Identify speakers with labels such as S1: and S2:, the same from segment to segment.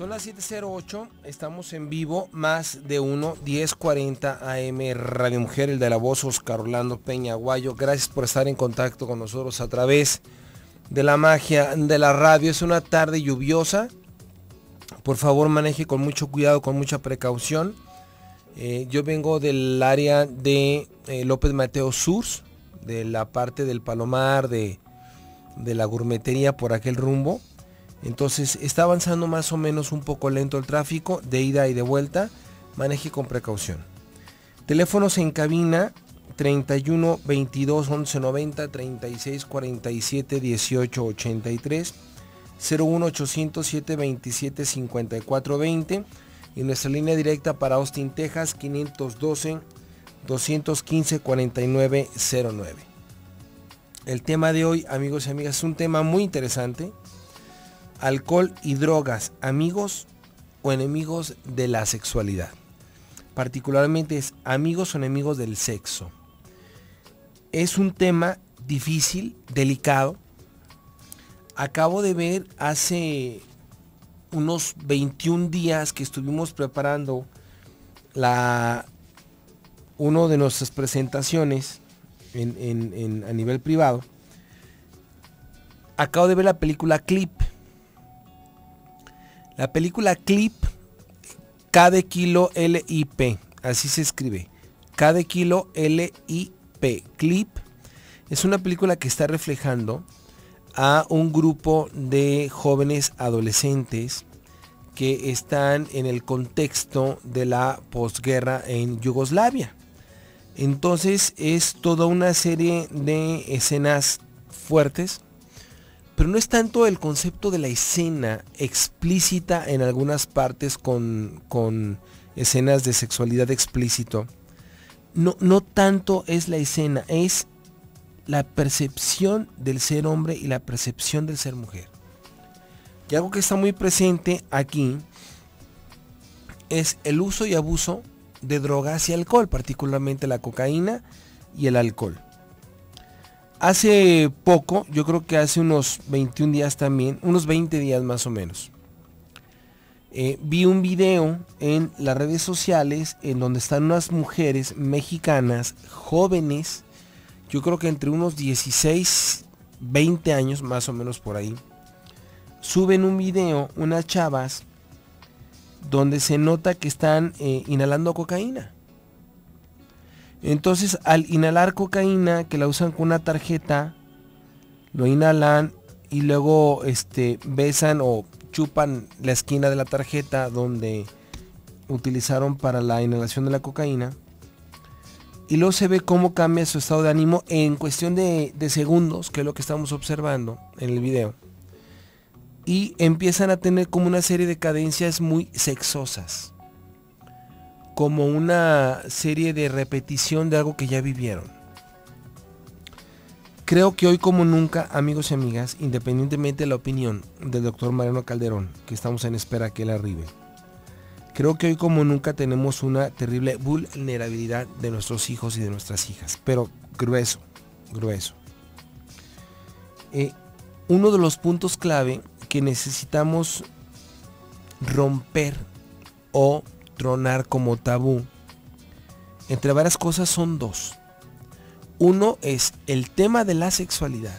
S1: Son las 7.08, estamos en vivo, más de 1, 10.40 AM Radio Mujer, el de la voz Oscar Orlando Peña Guayo. Gracias por estar en contacto con nosotros a través de la magia de la radio. Es una tarde lluviosa, por favor maneje con mucho cuidado, con mucha precaución. Eh, yo vengo del área de eh, López Mateo Sur, de la parte del Palomar, de, de la gourmetería por aquel rumbo. Entonces está avanzando más o menos un poco lento el tráfico de ida y de vuelta. Maneje con precaución. Teléfonos en cabina 31 22 11 90 36 47 18 83 01 807 27 54 20 y nuestra línea directa para Austin, Texas 512 215 49 09. El tema de hoy, amigos y amigas, es un tema muy interesante alcohol y drogas, amigos o enemigos de la sexualidad. Particularmente es amigos o enemigos del sexo. Es un tema difícil, delicado. Acabo de ver hace unos 21 días que estuvimos preparando la, uno de nuestras presentaciones a nivel privado. Acabo de ver la película Clip la película Clip, K de kilo LIP, así se escribe. K de kilo LIP, Clip, es una película que está reflejando a un grupo de jóvenes adolescentes que están en el contexto de la posguerra en Yugoslavia. Entonces es toda una serie de escenas fuertes pero no es tanto el concepto de la escena explícita en algunas partes con, con escenas de sexualidad explícito. No, no tanto es la escena, es la percepción del ser hombre y la percepción del ser mujer. Y algo que está muy presente aquí es el uso y abuso de drogas y alcohol, particularmente la cocaína y el alcohol. Hace poco, yo creo que hace unos 21 días también, unos 20 días más o menos, eh, vi un video en las redes sociales en donde están unas mujeres mexicanas jóvenes, yo creo que entre unos 16, 20 años más o menos por ahí, suben un video, unas chavas, donde se nota que están eh, inhalando cocaína. Entonces, al inhalar cocaína, que la usan con una tarjeta, lo inhalan y luego este, besan o chupan la esquina de la tarjeta donde utilizaron para la inhalación de la cocaína. Y luego se ve cómo cambia su estado de ánimo en cuestión de, de segundos, que es lo que estamos observando en el video. Y empiezan a tener como una serie de cadencias muy sexosas como una serie de repetición de algo que ya vivieron. Creo que hoy como nunca, amigos y amigas, independientemente de la opinión del doctor Mariano Calderón, que estamos en espera que él arribe, creo que hoy como nunca tenemos una terrible vulnerabilidad de nuestros hijos y de nuestras hijas, pero grueso, grueso. Eh, uno de los puntos clave que necesitamos romper o tronar como tabú, entre varias cosas son dos. Uno es el tema de la sexualidad.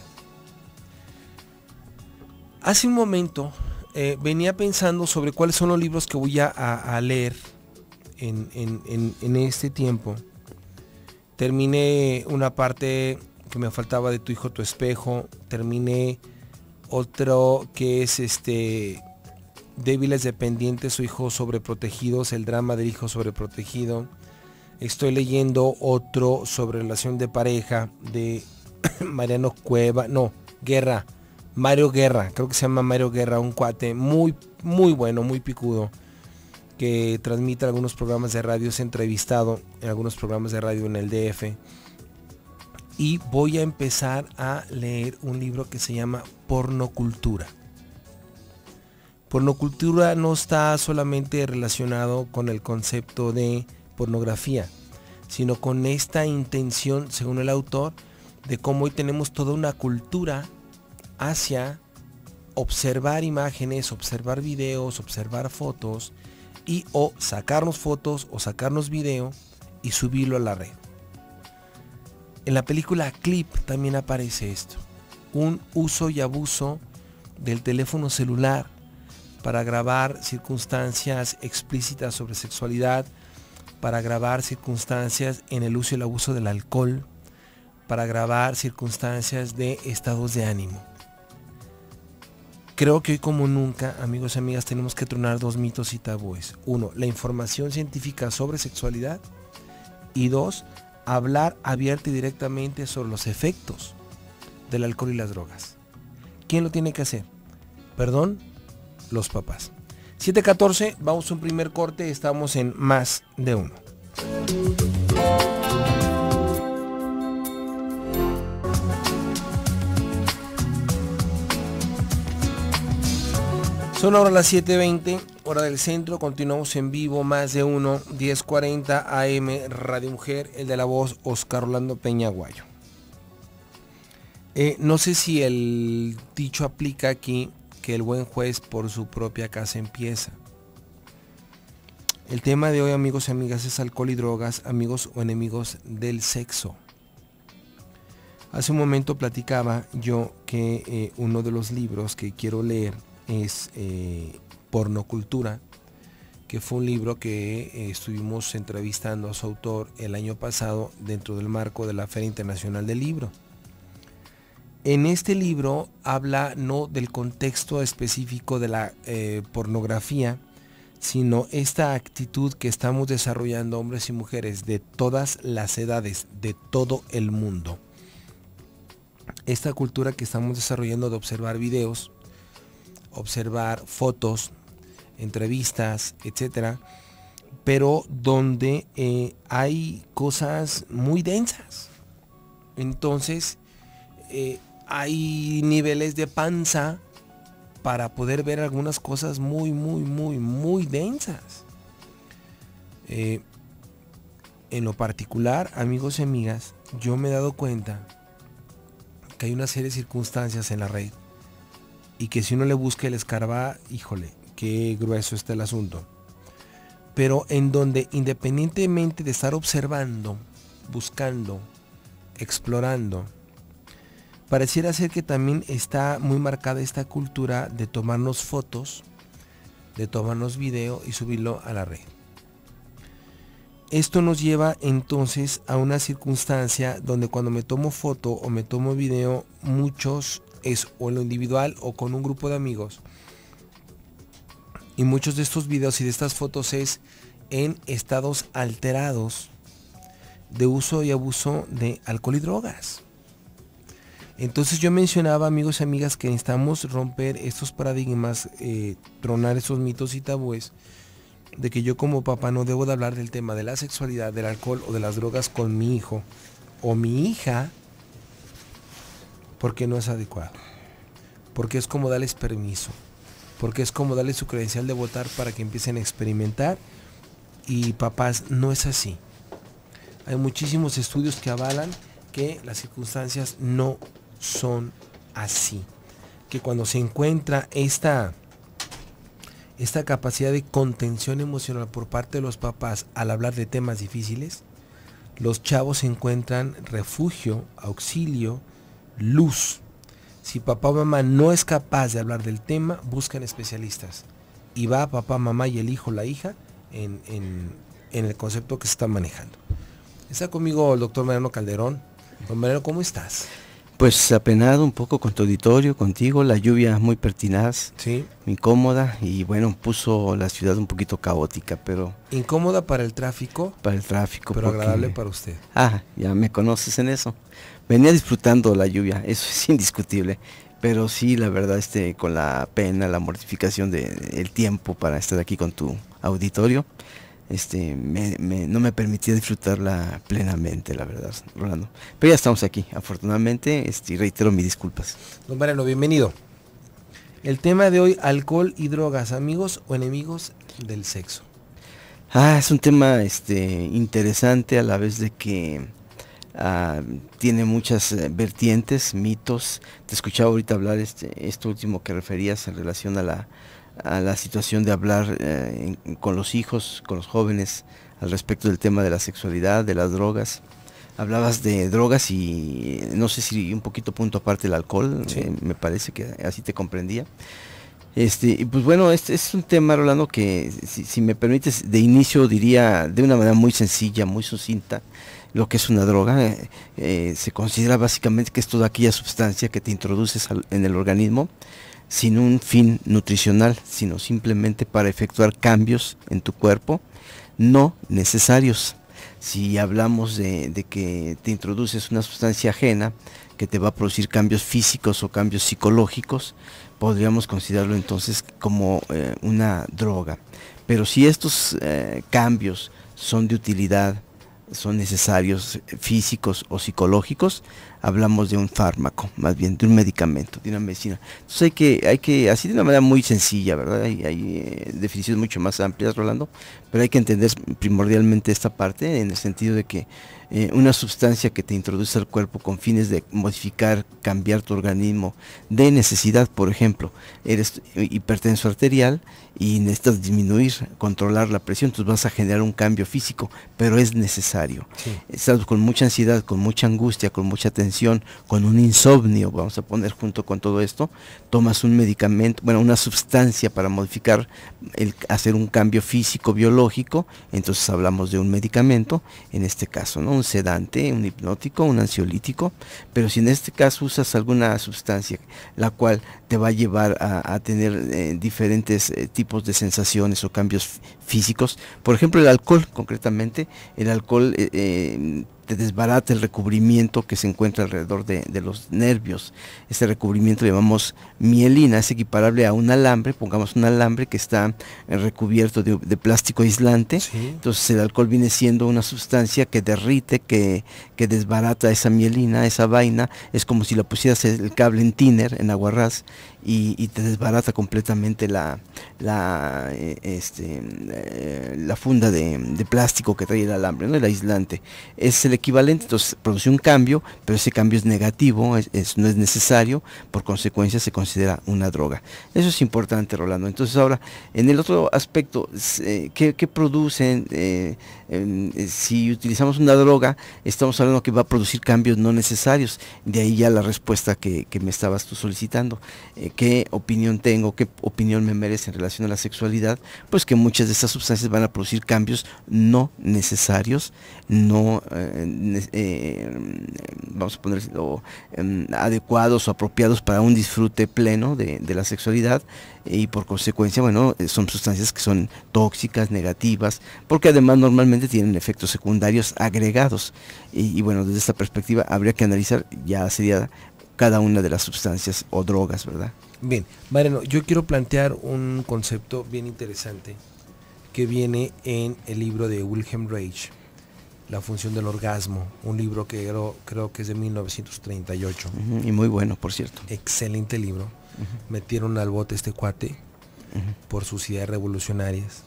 S1: Hace un momento eh, venía pensando sobre cuáles son los libros que voy a, leer en, en, en, en este tiempo. Terminé una parte que me faltaba de Tu hijo, tu espejo. Terminé otro que es este Débiles dependientes su hijo sobreprotegidos, el drama del hijo sobreprotegido. Estoy leyendo otro sobre relación de pareja de Mariano Cueva, no, Guerra, Mario Guerra, creo que se llama Mario Guerra, un cuate muy, muy bueno, muy picudo, que transmite algunos programas de radio, se entrevistado en algunos programas de radio en el DF. Y voy a empezar a leer un libro que se llama Pornocultura. Pornocultura no está solamente relacionado con el concepto de pornografía, sino con esta intención, según el autor, de cómo hoy tenemos toda una cultura hacia observar imágenes, observar videos, observar fotos y o sacarnos fotos o sacarnos video y subirlo a la red. En la película Clip también aparece esto, un uso y abuso del teléfono celular para grabar circunstancias explícitas sobre sexualidad, para grabar circunstancias en el uso y el abuso del alcohol, para grabar circunstancias de estados de ánimo. Creo que hoy como nunca, amigos y amigas, tenemos que tronar dos mitos y tabúes. Uno, la información científica sobre sexualidad. Y dos, hablar abierto y directamente sobre los efectos del alcohol y las drogas. ¿Quién lo tiene que hacer? Perdón, los papás. 7.14, vamos a un primer corte, estamos en más de uno. Son ahora las 7.20, hora del centro, continuamos en vivo, más de uno, 10.40 AM, Radio Mujer, el de la voz, Oscar Orlando Peñaguayo. Guayo. Eh, no sé si el dicho aplica aquí, que el buen juez por su propia casa empieza. El tema de hoy, amigos y amigas, es alcohol y drogas, amigos o enemigos del sexo. Hace un momento platicaba yo que eh, uno de los libros que quiero leer es eh, Pornocultura, que fue un libro que eh, estuvimos entrevistando a su autor el año pasado dentro del marco de la Feria Internacional del Libro. En este libro habla no del contexto específico de la eh, pornografía, sino esta actitud que estamos desarrollando hombres y mujeres de todas las edades, de todo el mundo. Esta cultura que estamos desarrollando de observar videos, observar fotos, entrevistas, etcétera, pero donde eh, hay cosas muy densas. Entonces, eh, hay niveles de panza para poder ver algunas cosas muy, muy, muy, muy densas. Eh, en lo particular, amigos y amigas, yo me he dado cuenta que hay una serie de circunstancias en la red y que si uno le busca el le híjole, qué grueso está el asunto. Pero en donde independientemente de estar observando, buscando, explorando, pareciera ser que también está muy marcada esta cultura de tomarnos fotos, de tomarnos video y subirlo a la red. Esto nos lleva entonces a una circunstancia donde cuando me tomo foto o me tomo video, muchos es o lo individual o con un grupo de amigos. Y muchos de estos videos y de estas fotos es en estados alterados de uso y abuso de alcohol y drogas. Entonces yo mencionaba, amigos y amigas, que necesitamos romper estos paradigmas, eh, tronar esos mitos y tabúes, de que yo como papá no debo de hablar del tema de la sexualidad, del alcohol o de las drogas con mi hijo o mi hija, porque no es adecuado, porque es como darles permiso, porque es como darles su credencial de votar para que empiecen a experimentar y papás, no es así. Hay muchísimos estudios que avalan que las circunstancias no son así. Que cuando se encuentra esta, esta capacidad de contención emocional por parte de los papás al hablar de temas difíciles, los chavos encuentran refugio, auxilio, luz. Si papá o mamá no es capaz de hablar del tema, buscan especialistas. Y va papá, mamá y el hijo, la hija, en, el concepto que se está manejando. Está conmigo el doctor Mariano Calderón. Don Mariano, ¿cómo estás?
S2: Pues apenado un poco con tu auditorio, contigo, la lluvia muy pertinaz, sí. incómoda y bueno, puso la ciudad un poquito caótica, pero...
S1: Incómoda para el tráfico.
S2: Para el tráfico. Pero agradable para usted. Ah, ya me conoces en eso. Venía disfrutando la lluvia, eso es indiscutible, pero sí, la verdad, este, con la pena, la mortificación del tiempo para estar aquí con tu auditorio, este, no me permitía disfrutarla plenamente, la verdad, Rolando. Pero ya estamos aquí, afortunadamente, este, reitero mis disculpas.
S1: Don Mariano, bienvenido. El tema de hoy, alcohol y drogas, amigos o enemigos del sexo.
S2: Ah, es un tema este, interesante a la vez de que ah, tiene muchas eh, vertientes, mitos. Te escuchaba ahorita hablar este, esto último que referías en relación a la a la situación de hablar eh, con los hijos, con los jóvenes, al respecto del tema de la sexualidad, de las drogas. Hablabas de drogas y no sé si un poquito punto aparte el alcohol, eh, me parece que así te comprendía. Este, pues bueno, este es un tema, Rolando, que si, me permites, de inicio diría de una manera muy sencilla, muy sucinta, lo que es una droga. Eh, se considera básicamente que es toda aquella sustancia que te introduces en el organismo sin un fin nutricional, sino simplemente para efectuar cambios en tu cuerpo no necesarios. Si hablamos de, que te introduces una sustancia ajena que te va a producir cambios físicos o cambios psicológicos, podríamos considerarlo entonces como eh, una droga. Pero si estos eh, cambios son de utilidad, son necesarios físicos o psicológicos, hablamos de un fármaco, más bien de un medicamento, de una medicina. Entonces hay que, hay que así de una manera muy sencilla, ¿verdad? Hay, hay eh, definiciones mucho más amplias, Rolando, pero hay que entender primordialmente esta parte en el sentido de que eh, una sustancia que te introduce al cuerpo con fines de modificar, cambiar tu organismo de necesidad, por ejemplo, eres hipertenso arterial y necesitas disminuir, controlar la presión, entonces vas a generar un cambio físico, pero es necesario. Estás con mucha ansiedad, con mucha angustia, con mucha tensión con un insomnio, vamos a poner junto con todo esto, tomas un medicamento, bueno, una sustancia para modificar, el, hacer un cambio físico, biológico, entonces hablamos de un medicamento, en este caso, ¿no? Un sedante, un hipnótico, un ansiolítico, pero si en este caso usas alguna sustancia, la cual te va a llevar a, tener eh, diferentes eh, tipos de sensaciones o cambios físicos. Por ejemplo, el alcohol, concretamente, el alcohol eh, eh, te desbarata el recubrimiento que se encuentra alrededor de, los nervios. Este recubrimiento lo llamamos mielina, es equiparable a un alambre, pongamos un alambre que está eh, recubierto de, plástico aislante. Entonces el alcohol viene siendo una sustancia que derrite, que, desbarata esa mielina, esa vaina. Es como si la pusieras el cable en tiner, en aguarrás, y, te desbarata completamente la, la este, eh, la funda de, plástico que trae el alambre, ¿no? el aislante. Es el equivalente, entonces produce un cambio, pero ese cambio es negativo, es, no es necesario, por consecuencia se considera una droga. Eso es importante, Rolando. Entonces ahora, en el otro aspecto, eh, ¿qué, ¿qué, producen? Eh, eh, si utilizamos una droga, estamos hablando que va a producir cambios no necesarios. De ahí ya la respuesta que, me estabas tú solicitando. Eh, ¿Qué opinión tengo? ¿Qué opinión me merece en relación a la sexualidad? Pues que muchas de estas sustancias van a producir cambios no necesarios, no, eh, vamos a ponerlo, em, adecuados o apropiados para un disfrute pleno de, de la sexualidad y por consecuencia, bueno, eh, son sustancias que son tóxicas, negativas, porque además normalmente tienen efectos secundarios agregados. Y, bueno, desde esta perspectiva habría que analizar, ya sería cada una de las sustancias o drogas, ¿verdad?
S1: Bien, Mariano, yo quiero plantear un concepto bien interesante que viene en el libro de Wilhelm Reich, La función del orgasmo, un libro que creo, que es de 1938. y muy bueno, por cierto. Excelente libro metieron al bote este cuate por sus ideas revolucionarias,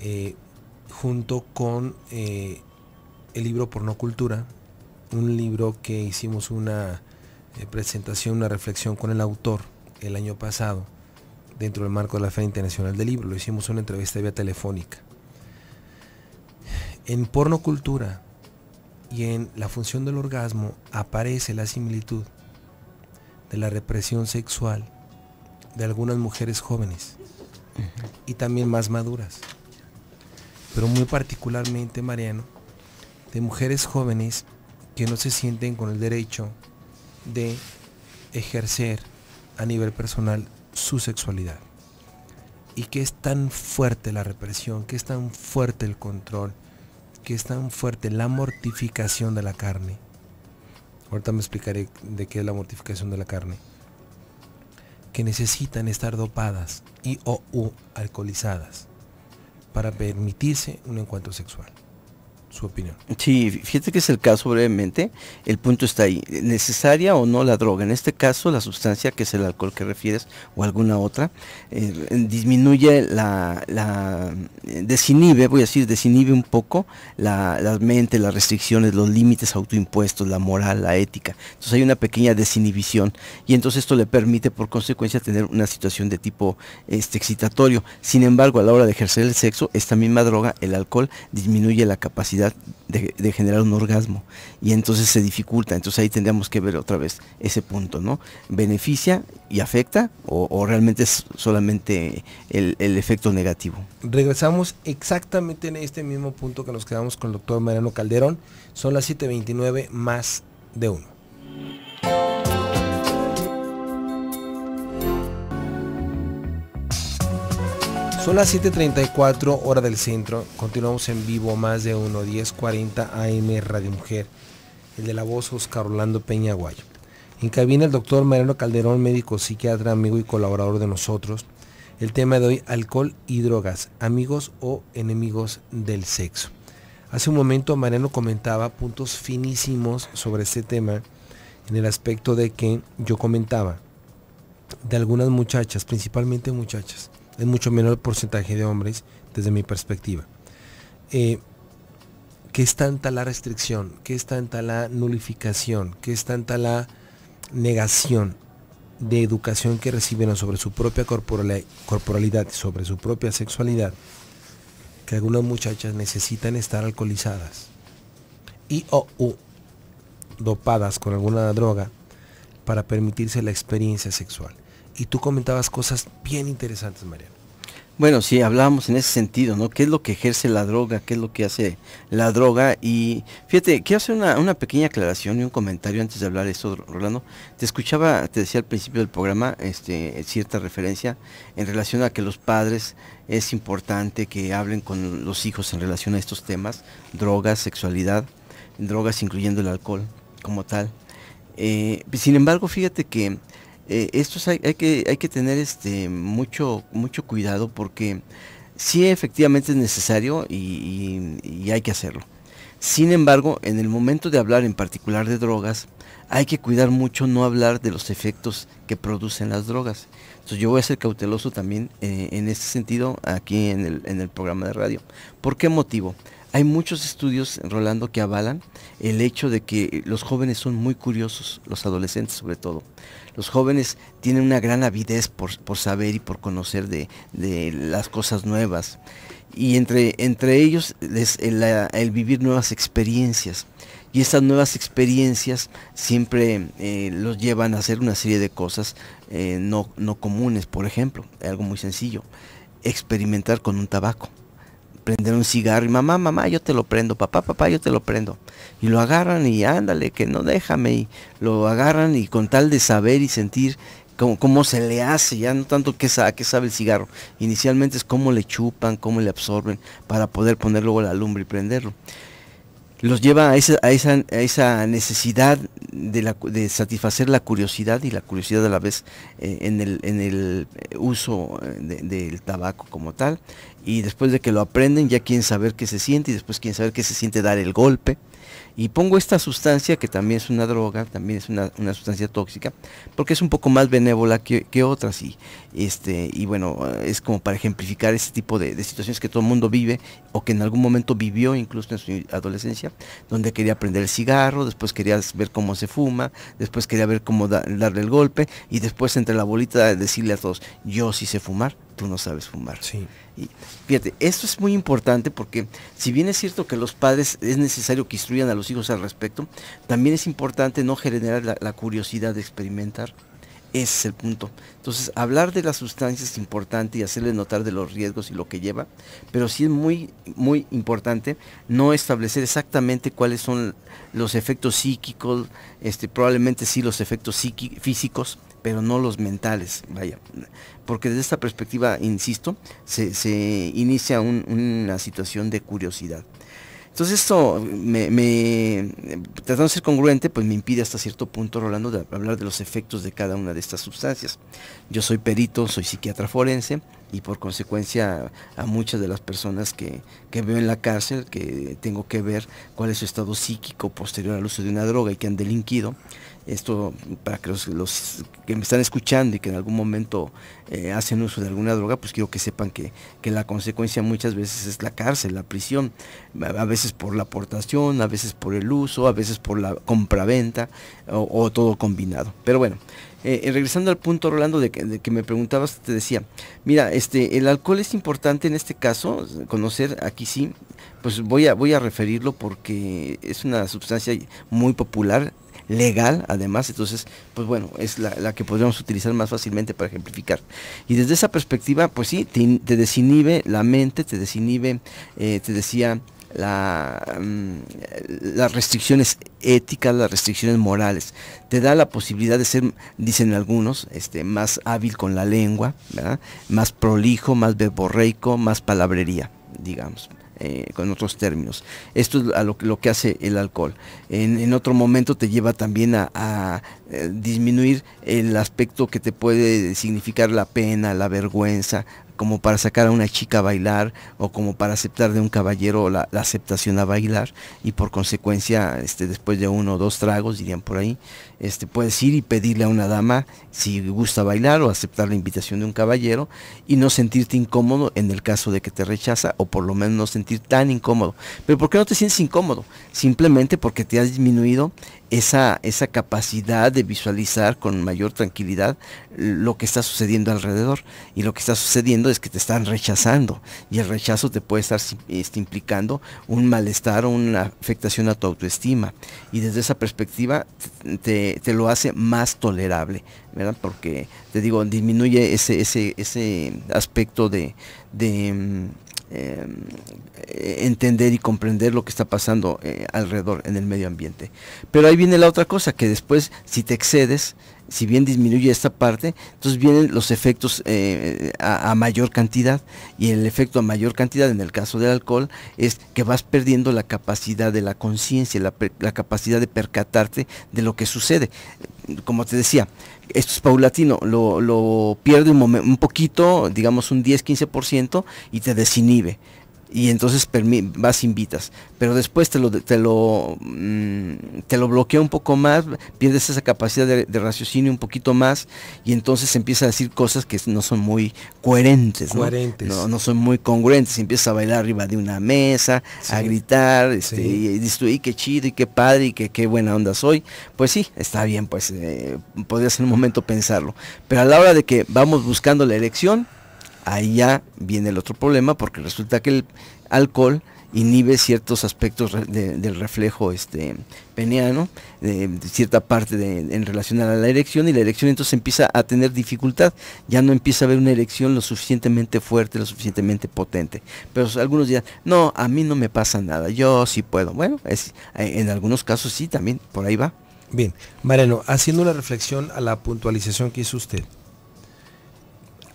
S1: eh, junto con eh, el libro Pornocultura, un libro que hicimos una eh, presentación, una reflexión con el autor el año pasado, dentro del marco de la Feria Internacional del Libro, lo hicimos una entrevista vía telefónica. En Pornocultura y en La función del orgasmo aparece la similitud de la represión sexual de algunas mujeres jóvenes y también más maduras. Pero muy particularmente, Mariano, de mujeres jóvenes que no se sienten con el derecho de ejercer a nivel personal su sexualidad. Y que es tan fuerte la represión, que es tan fuerte el control, que es tan fuerte la mortificación de la carne, ahorita me explicaré de qué es la mortificación de la carne, que necesitan estar dopadas y o u alcoholizadas para permitirse un encuentro sexual su opinión.
S2: Sí, fíjate que es el caso brevemente, el punto está ahí, necesaria o no la droga, en este caso la sustancia que es el alcohol que refieres o alguna otra, eh, disminuye la, la, eh, desinhibe, voy a decir, desinhibe un poco la, la mente, las restricciones, los límites autoimpuestos, la moral, la ética, entonces hay una pequeña desinhibición y entonces esto le permite por consecuencia tener una situación de tipo este, excitatorio, sin embargo a la hora de ejercer el sexo, esta misma droga, el alcohol, disminuye la capacidad de, generar un orgasmo y entonces se dificulta. Entonces ahí tendríamos que ver otra vez ese punto, ¿no? ¿Beneficia y afecta o, realmente es solamente el, el, efecto negativo?
S1: Regresamos exactamente en este mismo punto que nos quedamos con el doctor Mariano Calderón. Son las 7.29 más de uno. Son las 7.34 hora del centro. Continuamos en vivo más de 110.40 10.40 AM Radio Mujer. El de la voz Oscar Orlando Peña Guayo. En cabina el doctor Mariano Calderón, médico psiquiatra, amigo y colaborador de nosotros. El tema de hoy, alcohol y drogas, amigos o enemigos del sexo. Hace un momento Mariano comentaba puntos finísimos sobre este tema en el aspecto de que yo comentaba de algunas muchachas, principalmente muchachas, es mucho menor el porcentaje de hombres desde mi perspectiva. Eh, ¿Qué es tanta la restricción? ¿Qué es tanta la nulificación? ¿Qué es tanta la negación de educación que reciben sobre su propia corporalidad, sobre su propia sexualidad, que algunas muchachas necesitan estar alcoholizadas y o u, dopadas con alguna droga para permitirse la experiencia sexual y tú comentabas cosas bien interesantes, María.
S2: Bueno, sí, hablábamos en ese sentido, ¿no? ¿Qué es lo que ejerce la droga? ¿Qué es lo que hace la droga? Y fíjate, quiero hacer una, pequeña aclaración y un comentario antes de hablar de esto Rolando. Te escuchaba, te decía al principio del programa, este, cierta referencia en relación a que los padres es importante que hablen con los hijos en relación a estos temas, drogas, sexualidad, drogas incluyendo el alcohol como tal. Eh, sin embargo, fíjate que eh, Esto hay, que, tener este, mucho, mucho cuidado porque sí efectivamente es necesario y, hay que hacerlo. Sin embargo, en el momento de hablar en particular de drogas, hay que cuidar mucho no hablar de los efectos que producen las drogas. Entonces yo voy a ser cauteloso también eh, en este sentido aquí en el, programa de radio. ¿Por qué motivo? Hay muchos estudios, Rolando, que avalan el hecho de que los jóvenes son muy curiosos, los adolescentes sobre todo los jóvenes tienen una gran avidez por, saber y por conocer de, las cosas nuevas. Y entre, entre ellos es el, vivir nuevas experiencias. Y estas nuevas experiencias siempre eh, los llevan a hacer una serie de cosas eh, no comunes. Por ejemplo, algo muy sencillo, experimentar con un tabaco prender un cigarro y mamá, mamá, yo te lo prendo, papá, papá, yo te lo prendo. Y lo agarran y ándale, que no déjame, y lo agarran y con tal de saber y sentir cómo, se le hace, ya no tanto que sabe, sabe el cigarro, inicialmente es cómo le chupan, cómo le absorben para poder poner luego la lumbre y prenderlo. Los lleva a esa, a esa, esa necesidad de, satisfacer la curiosidad y la curiosidad a la vez eh, en, el, en, el, uso eh, del tabaco como tal y después de que lo aprenden ya quieren saber qué se siente y después quieren saber qué se siente dar el golpe. Y pongo esta sustancia que también es una droga, también es una, sustancia tóxica, porque es un poco más benévola que, otras y, este, y bueno, es como para ejemplificar ese tipo de, situaciones que todo el mundo vive o que en algún momento vivió incluso en su adolescencia, donde quería aprender el cigarro, después quería ver cómo se fuma, después quería ver cómo darle el golpe y después entre la bolita decirle a todos, yo sí sé fumar, no sabes fumar. Sí. Y fíjate, esto es muy importante porque si bien es cierto que los padres es necesario que instruyan a los hijos al respecto, también es importante no generar la, curiosidad de experimentar. Ese es el punto. Entonces, hablar de las sustancias es importante y hacerle notar de los riesgos y lo que lleva, pero sí es muy, muy importante no establecer exactamente cuáles son los efectos psíquicos, este, probablemente sí los efectos físicos, pero no los mentales, vaya, porque desde esta perspectiva, insisto, se, inicia una situación de curiosidad. Entonces esto, me, tratando de ser congruente, pues me impide hasta cierto punto, Rolando, de hablar de los efectos de cada una de estas sustancias. Yo soy perito, soy psiquiatra forense y por consecuencia a muchas de las personas que, que veo en la cárcel, que tengo que ver cuál es su estado psíquico posterior al uso de una droga y que han delinquido, esto para que los, que me están escuchando y que en algún momento eh, hacen uso de alguna droga, pues quiero que sepan que, la consecuencia muchas veces es la cárcel, la prisión, a veces por la aportación, a veces por el uso, a veces por la compraventa o, o todo combinado. Pero bueno, eh, eh, regresando al punto, Rolando, de que, me preguntabas, te decía, mira, este, el alcohol es importante en este caso, conocer aquí sí, pues voy a, voy a referirlo porque es una sustancia muy popular, legal, además, entonces, pues bueno, es la, que podríamos utilizar más fácilmente para ejemplificar. Y desde esa perspectiva, pues sí, te, desinhibe la mente, te desinhibe, eh, te decía, la, mm, las restricciones éticas, las restricciones morales. Te da la posibilidad de ser, dicen algunos, este, más hábil con la lengua, más prolijo, más verborreico, más palabrería, digamos. Eh, con otros términos. Esto es lo, que hace el alcohol. En, otro momento te lleva también a, eh, disminuir el aspecto que te puede significar la pena, la vergüenza, como para sacar a una chica a bailar o como para aceptar de un caballero la, aceptación a bailar y por consecuencia este, después de uno o dos tragos dirían por ahí este, puedes ir y pedirle a una dama si gusta bailar o aceptar la invitación de un caballero y no sentirte incómodo en el caso de que te rechaza o por lo menos no sentir tan incómodo pero ¿por qué no te sientes incómodo? simplemente porque te ha disminuido esa, esa capacidad de visualizar con mayor tranquilidad lo que está sucediendo alrededor. Y lo que está sucediendo es que te están rechazando. Y el rechazo te puede estar este, implicando un malestar o una afectación a tu autoestima. Y desde esa perspectiva te, lo hace más tolerable, Porque, te digo, disminuye ese, ese, ese aspecto de, mm, eh, entender y comprender lo que está pasando eh, alrededor en el medio ambiente. Pero ahí viene la otra cosa, que después si te excedes, si bien disminuye esta parte, entonces vienen los efectos eh, a, mayor cantidad y el efecto a mayor cantidad en el caso del alcohol es que vas perdiendo la capacidad de la conciencia, la, capacidad de percatarte de lo que sucede. Como te decía, esto es paulatino, lo, pierde un, un poquito, digamos un 10-15% y te desinhibe y entonces vas invitas. Pero después te lo te lo mm, te lo bloquea un poco más, pierdes esa capacidad de, raciocinio un poquito más y entonces empieza a decir cosas que no son muy coherentes, ¿no? son muy congruentes, empieza a bailar arriba de una mesa, a gritar, este, y, dices qué chido, y qué padre, y qué, buena onda soy. Pues sí, está bien, pues eh, podrías en un momento pensarlo. Pero a la hora de que vamos buscando la elección, ahí ya viene el otro problema porque resulta que el alcohol inhibe ciertos aspectos del reflejo este, peniano, de, cierta parte en relación a la erección, y la erección entonces empieza a tener dificultad, ya no empieza a haber una erección lo suficientemente fuerte, lo suficientemente potente. Pero algunos días, no, a mí no me pasa nada, yo sí
S1: puedo. Bueno, eh, en algunos casos sí, también por ahí va. Bien, Mariano, haciendo una reflexión a la puntualización que hizo usted,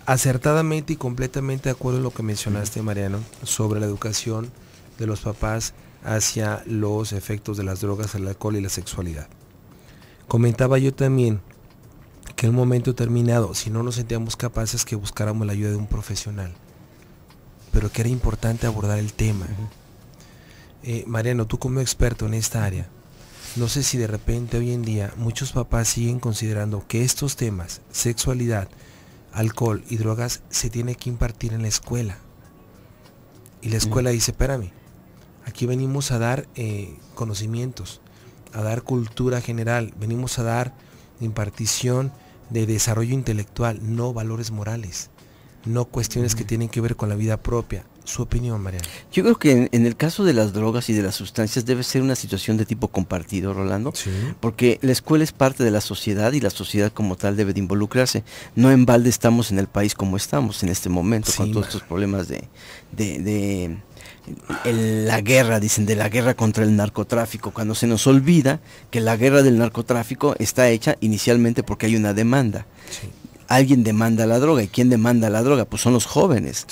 S1: acertadamente y completamente de acuerdo en lo que mencionaste, Mariano, sobre la educación de los papás hacia los efectos de las drogas, el alcohol y la sexualidad. Comentaba yo también que en un momento terminado, si no nos sentíamos capaces, que buscáramos la ayuda de un profesional, pero que era importante abordar el tema. Eh, Mariano, tú como experto en esta área, no sé si de repente hoy en día muchos papás siguen considerando que estos temas, sexualidad, alcohol y drogas se tiene que impartir en la escuela. Y la escuela mm. dice, espérame, aquí venimos a dar eh, conocimientos, a dar cultura general, venimos a dar impartición de desarrollo intelectual, no valores morales, no cuestiones que mm. tienen que ver con la vida propia su opinión, María.
S2: Yo creo que en, el caso de las drogas y de las sustancias debe ser una situación de tipo compartido, Rolando, porque la escuela es parte de la sociedad y la sociedad como tal debe de involucrarse. No en balde estamos en el país como estamos en este momento, con todos estos problemas de, la guerra, dicen, de la guerra contra el narcotráfico, cuando se nos olvida que la guerra del narcotráfico está hecha inicialmente porque hay una demanda. Sí alguien demanda la droga. ¿Y quién demanda la droga? Pues son los jóvenes.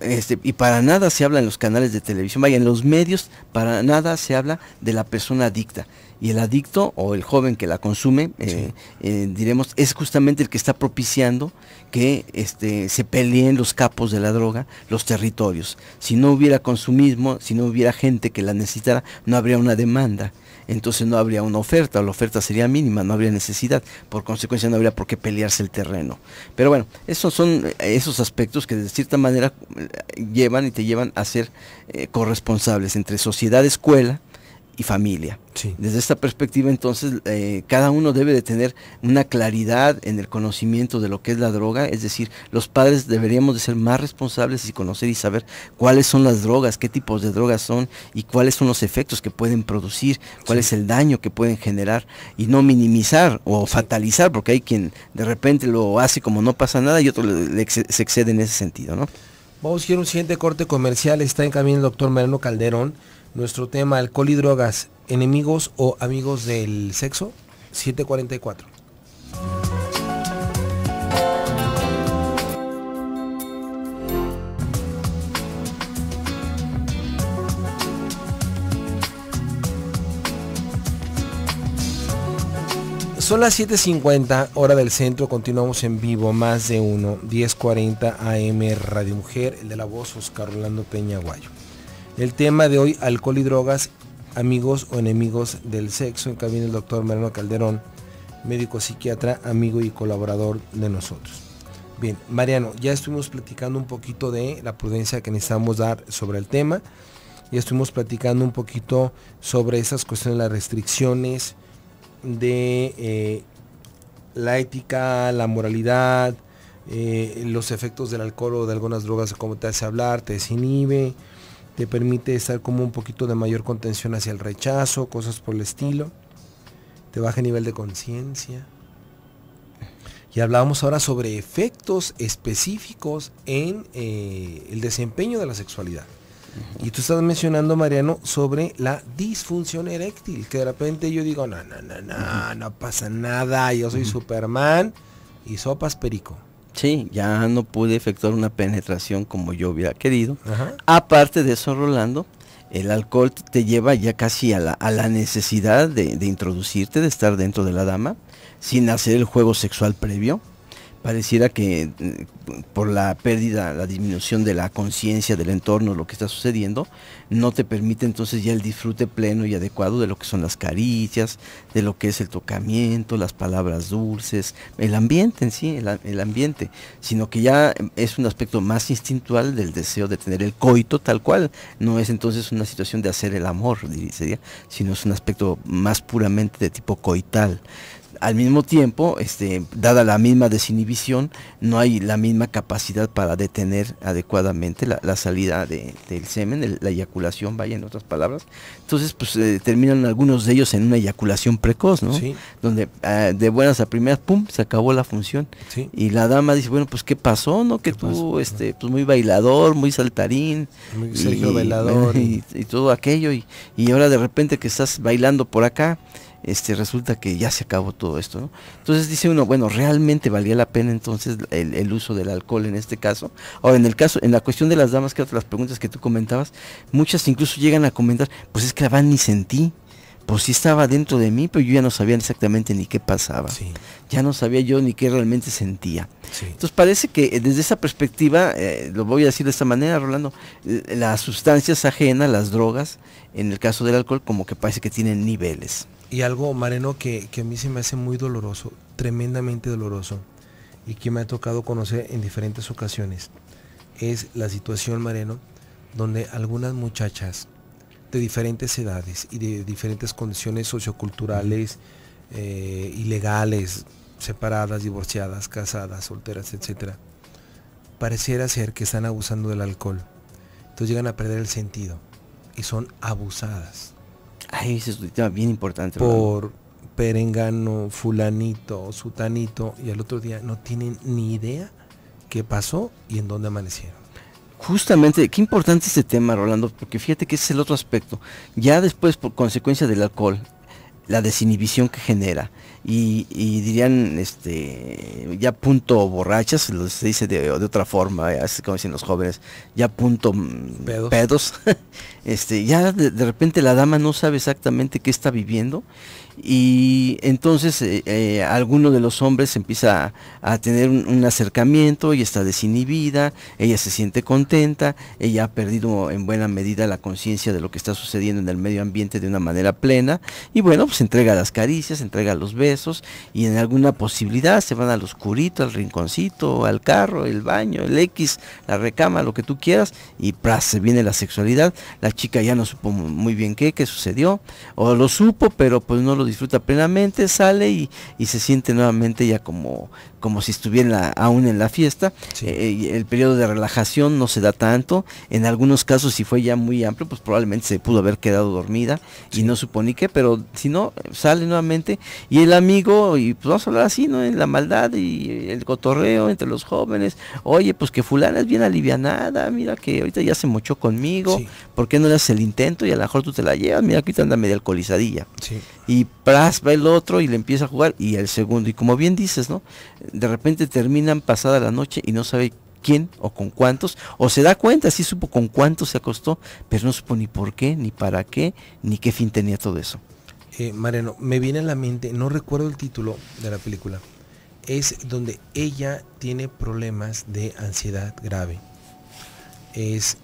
S2: Este, y para nada se habla en los canales de televisión, vaya, en los medios, para nada se habla de la persona adicta. Y el adicto o el joven que la consume, eh, eh, diremos, es justamente el que está propiciando que este, se peleen los capos de la droga, los territorios. Si no hubiera consumismo, si no hubiera gente que la necesitara, no habría una demanda entonces no habría una oferta, la oferta sería mínima, no habría necesidad, por consecuencia no habría por qué pelearse el terreno. Pero bueno, esos son eh, esos aspectos que de cierta manera eh, llevan y te llevan a ser eh, corresponsables entre sociedad, escuela, y familia. Desde esta perspectiva, entonces, eh, cada uno debe de tener una claridad en el conocimiento de lo que es la droga, es decir, los padres deberíamos de ser más responsables y conocer y saber cuáles son las drogas, qué tipos de drogas son y cuáles son los efectos que pueden producir, cuál es el daño que pueden generar y no minimizar o fatalizar, porque hay quien de repente lo hace como no pasa nada y otro se excede en ese sentido, ¿no?
S1: Vamos a ir a un siguiente corte comercial, está en camino el doctor Mariano Calderón nuestro tema, alcohol y drogas, enemigos o amigos del sexo, 744. Son las 7.50 hora del centro, continuamos en vivo, más de uno, 10.40 AM Radio Mujer, el de la voz Oscar Orlando Guayo. El tema de hoy, alcohol y drogas, amigos o enemigos del sexo. En camino el doctor Mariano Calderón, médico psiquiatra, amigo y colaborador de nosotros. Bien, Mariano, ya estuvimos platicando un poquito de la prudencia que necesitamos dar sobre el tema. Ya estuvimos platicando un poquito sobre esas cuestiones, las restricciones de eh, la ética, la moralidad, eh, los efectos del alcohol o de algunas drogas, cómo te hace hablar, te desinhibe, te permite estar como un poquito de mayor contención hacia el rechazo, cosas por el estilo, te baja el nivel de conciencia. Y hablábamos ahora sobre efectos específicos en eh, el desempeño de la sexualidad. Y tú estás mencionando, Mariano, sobre la disfunción eréctil, que de repente yo digo, no, no, no, no, no pasa nada, yo soy Superman y sopas perico.
S2: Sí, ya no pude efectuar una penetración como yo hubiera querido. Aparte de eso, Rolando, el alcohol te lleva ya casi a la, a la necesidad de, de, introducirte, de estar dentro de la dama, sin hacer el juego sexual previo pareciera que eh, por la pérdida, la disminución de la conciencia del entorno, lo que está sucediendo, no te permite entonces ya el disfrute pleno y adecuado de lo que son las caricias, de lo que es el tocamiento, las palabras dulces, el ambiente en sí, el, ambiente, sino que ya es un aspecto más instintual del deseo de tener el coito tal cual, no es entonces una situación de hacer el amor, diría, sino es un aspecto más puramente de tipo coital al mismo tiempo, este, dada la misma desinhibición, no hay la misma capacidad para detener adecuadamente la, salida del semen, la eyaculación, vaya en otras palabras. Entonces, pues eh, terminan algunos de ellos en una eyaculación precoz, ¿no? Sí. Donde ah, de buenas a primeras, pum, se acabó la función. Y la dama dice, bueno, pues ¿qué pasó? ¿No? Que tú, este, pues muy bailador, muy saltarín. Muy y, Bailador. Y, todo aquello. Y, y ahora de repente que estás bailando por acá este, resulta que ya se acabó todo esto. Entonces dice uno, bueno, realmente valía la pena entonces el, uso del alcohol en este caso. Ahora, en el caso, en la cuestión de las damas, que otras las preguntas que tú comentabas, muchas incluso llegan a comentar, pues es que la van ni sentí pues sí estaba dentro de mí, pero yo ya no sabía exactamente ni qué pasaba. Ya no sabía yo ni qué realmente sentía. Entonces parece que eh, desde esa perspectiva, eh, lo voy a decir de esta manera, Rolando, las sustancias ajenas, las drogas, en el caso del alcohol, como que parece que tienen niveles.
S1: Y algo, Mareno, que, que a mí se me hace muy doloroso, tremendamente doloroso, y que me ha tocado conocer en diferentes ocasiones, es la situación, Mareno, donde algunas muchachas de diferentes edades y de diferentes condiciones socioculturales eh, ilegales, separadas, divorciadas, casadas, solteras, etc. pareciera ser que están abusando del alcohol. Entonces llegan a perder el sentido y son abusadas.
S2: Ay, ese es un tema bien importante. Por
S1: perengano, fulanito, sutanito, y al otro día no tienen ni idea qué pasó y en dónde amanecieron.
S2: Justamente, qué importante este tema, Rolando, porque fíjate que ese es el otro aspecto. Ya después, por consecuencia del alcohol, la desinhibición que genera, y, dirían, este, ya punto borrachas, se dice de, otra forma, eh, así como dicen los jóvenes, ya punto pedos, este, ya de repente la dama no sabe exactamente qué está viviendo, y entonces eh, eh, alguno de los hombres empieza a, tener un, acercamiento, y está desinhibida, ella se siente contenta, ella ha perdido en buena medida la conciencia de lo que está sucediendo en el medio ambiente de una manera plena y bueno, pues entrega las caricias, entrega los besos y en alguna posibilidad se van al oscurito, al rinconcito, al carro, el baño, el X, la recama, lo que tú quieras y pras, se viene la sexualidad, la chica ya no supo muy bien qué, qué sucedió o lo supo pero pues no lo disfruta plenamente, sale y, y se siente nuevamente ya como como si estuviera aún en la fiesta. Eh, el periodo de relajación no se da tanto. En algunos casos, si fue ya muy amplio, pues probablemente se pudo haber quedado dormida y no suponí que, pero si no, sale nuevamente. Y el amigo, y pues vamos a hablar así, ¿no? En la maldad y el cotorreo entre los jóvenes. Oye, pues que fulana es bien alivianada, mira que ahorita ya se mochó conmigo, ¿por qué no le haces el intento y a lo mejor tú te la llevas? Mira, te anda medio alcoholizadilla. Y pras va el otro y le empieza a jugar y el segundo. Y como bien dices, ¿no? de repente terminan pasada la noche y no sabe quién o con cuántos, o se da cuenta, si supo con cuántos se acostó, pero no supo ni por qué, ni para qué, ni qué fin tenía todo eso.
S1: Eh, Mariano, me viene a la mente, no recuerdo el título de la película, es donde ella tiene problemas de ansiedad grave. Es,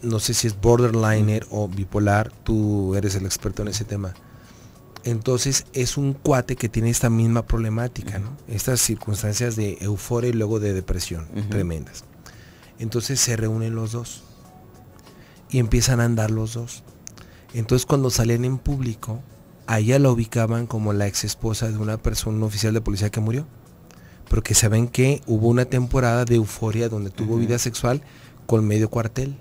S1: no sé si es borderliner mm. o bipolar, tú eres el experto en ese tema. Entonces es un cuate que tiene esta misma problemática, ¿no? Estas circunstancias de euforia y luego de depresión tremendas. Entonces se reúnen los dos y empiezan a andar los dos. Entonces cuando salen en público, allá ella la ubicaban como la ex esposa de una persona, oficial de policía que murió. Porque saben que hubo una temporada de euforia donde tuvo vida sexual con medio cuartel.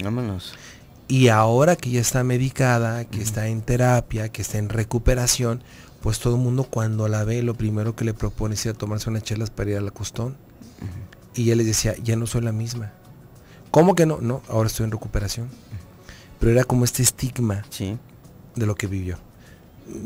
S1: Vámonos. Y ahora que ya está medicada, que está en terapia, que está en recuperación, pues todo el mundo cuando la ve, lo primero que le propone es ir a tomarse unas chelas para ir al acostón. costón. Y ella les decía, ya no soy la misma. ¿Cómo que no? No, ahora estoy en recuperación. Pero era como este estigma sí. de lo que vivió.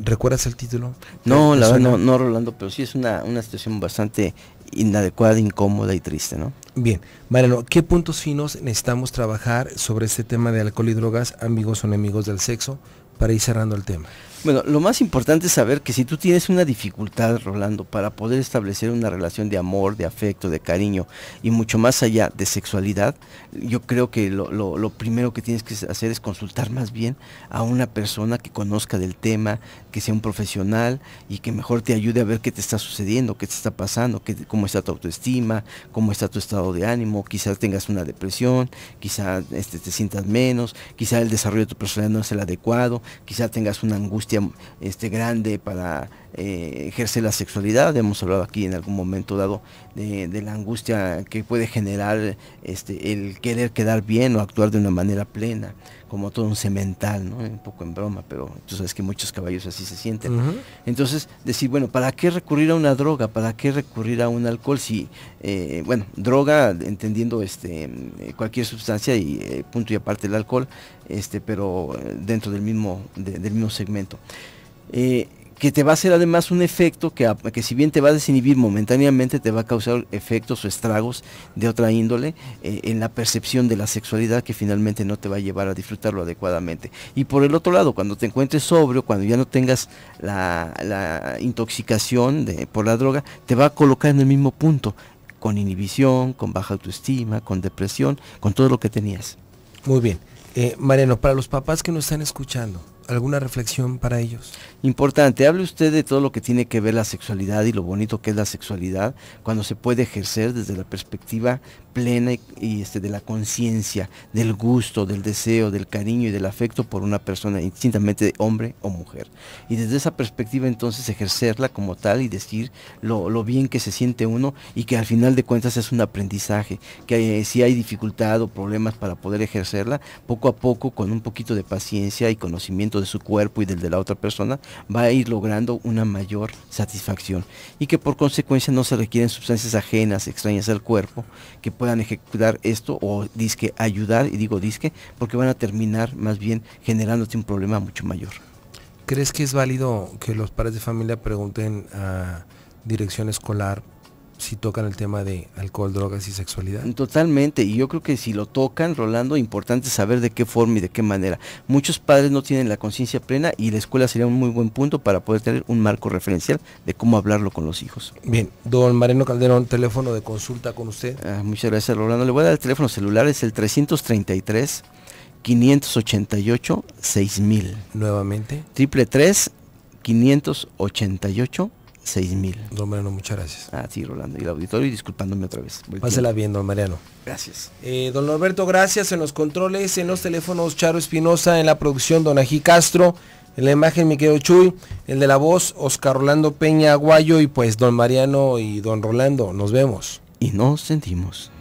S1: ¿Recuerdas el título? No, la no,
S2: no, Rolando, pero sí es una, una situación bastante inadecuada, incómoda y triste, ¿no?
S1: Bien, Mariano, ¿qué puntos finos necesitamos trabajar sobre este tema de alcohol y drogas, amigos o enemigos del sexo? para ir cerrando el tema?
S2: Bueno, lo más importante es saber que si tú tienes una dificultad, Rolando, para poder establecer una relación de amor, de afecto, de cariño y mucho más allá de sexualidad, yo creo que lo, primero que tienes que hacer es consultar más bien a una persona que conozca del tema, que sea un profesional y que mejor te ayude a ver qué te está sucediendo, qué te está pasando, cómo está tu autoestima, cómo está tu estado de ánimo, quizás tengas una depresión, quizás este, te sientas menos, quizás el desarrollo de tu personalidad no es el adecuado quizá tengas una angustia este, grande para eh, ejerce la sexualidad. Hemos hablado aquí en algún momento dado de, la angustia que puede generar este, el querer quedar bien o actuar de una manera plena, como todo un cemental, un poco en broma, pero tú sabes que muchos caballos así se sienten. Entonces, decir, bueno, ¿para qué recurrir a una droga? ¿Para qué recurrir a un alcohol? Si, eh, bueno, droga, entendiendo este, cualquier sustancia y eh, punto y aparte el alcohol, este, pero dentro del mismo, del mismo segmento. Eh, que te va a hacer además un efecto que, que, si bien te va a desinhibir momentáneamente, te va a causar efectos o estragos de otra índole eh, en la percepción de la sexualidad que finalmente no te va a llevar a disfrutarlo adecuadamente. Y por el otro lado, cuando te encuentres sobrio, cuando ya no tengas la, intoxicación de, por la droga, te va a colocar en el mismo punto, con inhibición, con baja autoestima, con depresión,
S1: con todo lo que tenías. Muy bien. Eh, Mariano, para los papás que nos están escuchando, alguna reflexión para ellos.
S2: Importante, hable usted de todo lo que tiene que ver la sexualidad y lo bonito que es la sexualidad cuando se puede ejercer desde la perspectiva plena y, este, de la conciencia, del gusto, del deseo, del cariño y del afecto por una persona, distintamente hombre o mujer. Y desde esa perspectiva entonces ejercerla como tal y decir lo, bien que se siente uno y que al final de cuentas es un aprendizaje, que eh, si hay dificultad o problemas para poder ejercerla, poco a poco con un poquito de paciencia y conocimiento, de su cuerpo y del de la otra persona, va a ir logrando una mayor satisfacción y que por consecuencia no se requieren sustancias ajenas, extrañas al cuerpo, que puedan ejecutar esto o disque ayudar, y digo disque, porque van a terminar más bien generándote un problema mucho mayor.
S1: ¿Crees que es válido que los padres de familia pregunten a dirección escolar si tocan el tema de alcohol, drogas y sexualidad.
S2: Totalmente, y yo creo que si lo tocan, Rolando, importante saber de qué forma y de qué manera. Muchos padres no tienen la conciencia plena y la escuela sería un muy buen punto para poder tener un marco referencial de cómo hablarlo con los hijos.
S1: Bien, don Mariano Calderón, teléfono de consulta con usted.
S2: Ah, muchas gracias, Rolando. Le voy a dar el teléfono celular, es el 333 588 6000.
S1: Nuevamente.
S2: Triple 3 588 6000 mil. Don Mariano, muchas gracias. Ah, sí, Rolando. Y el auditorio, y disculpándome otra vez. Pásela bien, don Mariano.
S1: Gracias. Eh, don Norberto, gracias. En los controles, en los teléfonos, Charo Espinosa, en la producción, don Ají Castro. En la imagen, mi querido Chuy. El de la voz, Oscar Rolando Peña Aguayo. Y pues, don Mariano y don Rolando, nos vemos.
S2: Y nos sentimos.